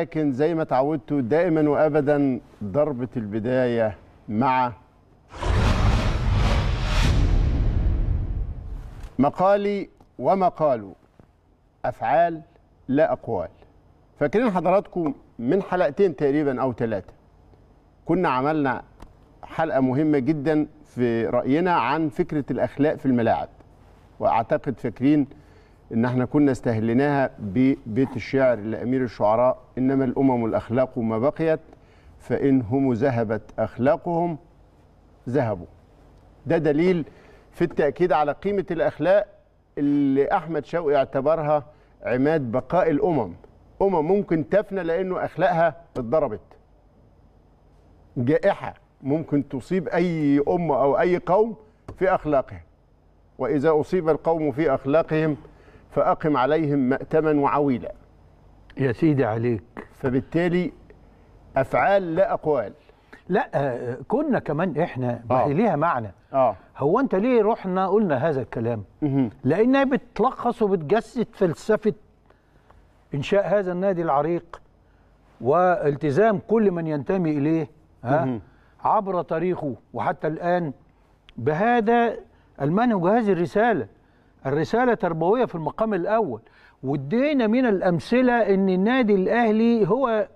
لكن زي ما تعودتوا دائما وابدا ضربه البدايه مع مقالي قالوا افعال لا اقوال فاكرين حضراتكم من حلقتين تقريبا او ثلاثه كنا عملنا حلقه مهمه جدا في راينا عن فكره الاخلاق في الملاعب واعتقد فاكرين ان احنا كنا استهلناها ببيت الشعر لامير الشعراء انما الامم الاخلاق ما بقيت فان هم ذهبت اخلاقهم ذهبوا ده دليل في التاكيد على قيمه الاخلاق اللي احمد شوقي اعتبرها عماد بقاء الامم امم ممكن تفنى لانه اخلاقها اتضربت جائحه ممكن تصيب اي امه او اي قوم في اخلاقها واذا اصيب القوم في اخلاقهم فأقم عليهم مأتما وعويلا يا سيدي عليك فبالتالي أفعال لا أقوال لا آه، كنا كمان احنا آه. ليها معنى آه. هو انت ليه رحنا قلنا هذا الكلام مه. لانها بتلخص وبتجسد فلسفه انشاء هذا النادي العريق والتزام كل من ينتمي اليه ها مه. عبر تاريخه وحتى الان بهذا المنهج هذه الرساله الرسالة تربوية في المقام الأول وادينا من الأمثلة أن النادي الأهلي هو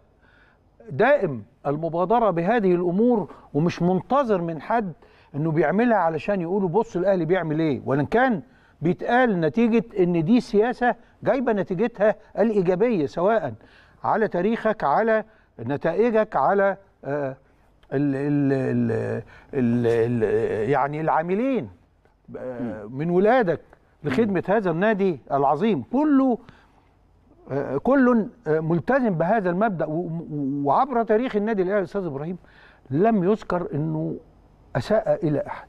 دائم المبادرة بهذه الأمور ومش منتظر من حد أنه بيعملها علشان يقولوا بص الأهلي بيعمل إيه ولن كان بيتقال نتيجة أن دي سياسة جايبة نتيجتها الإيجابية سواء على تاريخك على نتائجك على الـ آه، الـ الـ الـ الـ يعني العاملين آه، من ولادك لخدمه هذا النادي العظيم كله آه، كل آه، ملتزم بهذا المبدا وعبر تاريخ النادي الاهلي استاذ ابراهيم لم يذكر انه اساء الى احد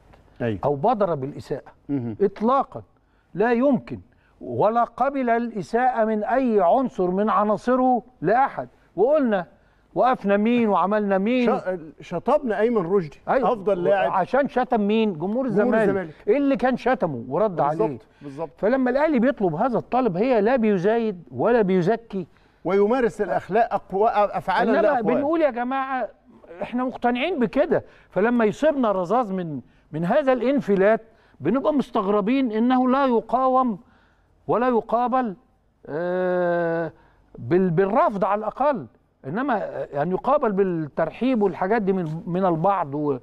او بادر بالاساءه اطلاقا لا يمكن ولا قبل الاساءه من اي عنصر من عناصره لاحد وقلنا وقفنا مين وعملنا مين شطبنا ايمن رشدي أيوة. افضل لاعب عشان شتم مين جمهور الزمالك ايه اللي كان شتمه ورد بالزبط. عليه بالظبط فلما الاهلي بيطلب هذا الطلب هي لا بيزايد ولا بيزكي ويمارس الاخلاق اقوى افعال لا بنقول يا جماعه احنا مقتنعين بكده فلما يصيبنا رذاذ من من هذا الانفلات بنبقى مستغربين انه لا يقاوم ولا يقابل آه بالرفض على الاقل انما ان يعني يقابل بالترحيب والحاجات دي من من البعض و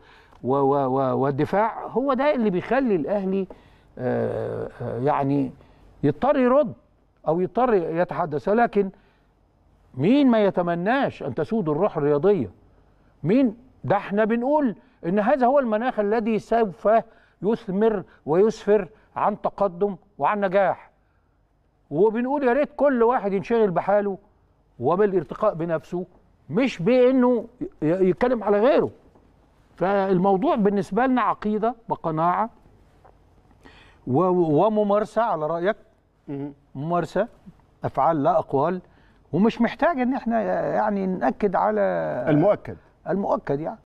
و و والدفاع هو ده اللي بيخلي الاهلي آه، آه، يعني يضطر يرد او يضطر يتحدث ولكن مين ما يتمناش ان تسود الروح الرياضيه مين ده احنا بنقول ان هذا هو المناخ الذي سوف يثمر ويسفر عن تقدم وعن نجاح وبنقول يا ريت كل واحد ينشغل بحاله وبالارتقاء بنفسه مش بانه يتكلم على غيره فالموضوع بالنسبه لنا عقيده وقناعه وممارسه على رايك ممارسه افعال لا اقوال ومش محتاج ان احنا يعني ناكد على المؤكد المؤكد يعني